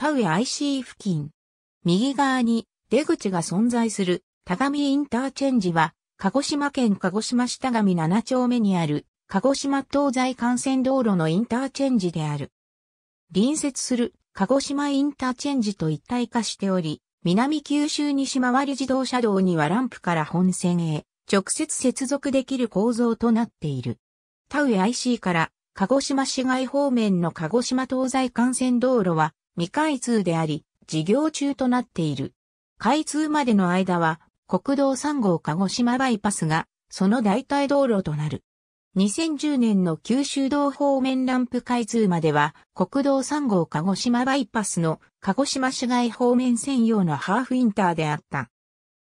タウエ IC 付近。右側に出口が存在する田上インターチェンジは、鹿児島県鹿児島下上7丁目にある鹿児島東西幹線道路のインターチェンジである。隣接する鹿児島インターチェンジと一体化しており、南九州西回り自動車道にはランプから本線へ直接接続できる構造となっている。田エ IC から鹿児島市街方面の鹿児島東西幹線道路は未開通であり、事業中となっている。開通までの間は、国道3号鹿児島バイパスが、その代替道路となる。2010年の九州道方面ランプ開通までは、国道3号鹿児島バイパスの鹿児島市街方面専用のハーフインターであった。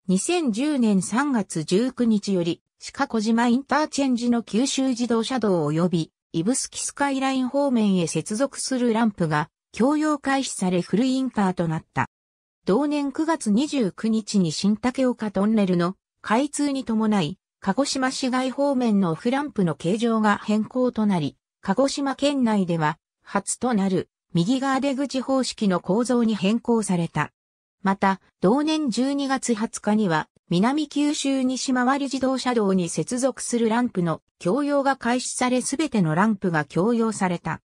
2010年3月19日より、鹿児島インターチェンジの九州自動車道及び、指宿スカイライン方面へ接続するランプが供用開始されフルインパーとなった。同年9月29日に新竹岡トンネルの開通に伴い、鹿児島市街方面のフランプの形状が変更となり、鹿児島県内では初となる右側出口方式の構造に変更された。また、同年12月20日には、南九州西回り自動車道に接続するランプの供用が開始されすべてのランプが供用された。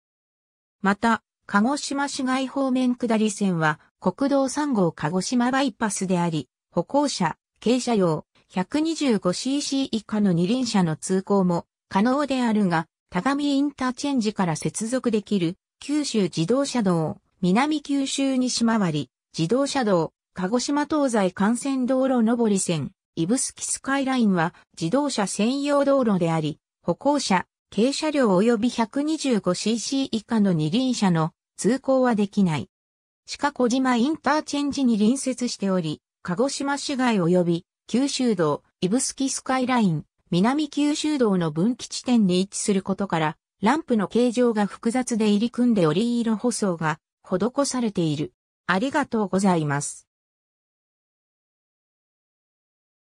また、鹿児島市街方面下り線は国道3号鹿児島バイパスであり、歩行者、軽車用、125cc 以下の二輪車の通行も可能であるが、田上インターチェンジから接続できる九州自動車道、南九州西回り、自動車道、鹿児島東西幹線道路上り線、指宿スカイラインは自動車専用道路であり、歩行者、軽車両及び 125cc 以下の二輪車の通行はできない。鹿小島インターチェンジに隣接しており、鹿児島市街及び九州道、指宿スカイライン、南九州道の分岐地点に位置することから、ランプの形状が複雑で入り組んでおり色舗装が施されている。ありがとうございます。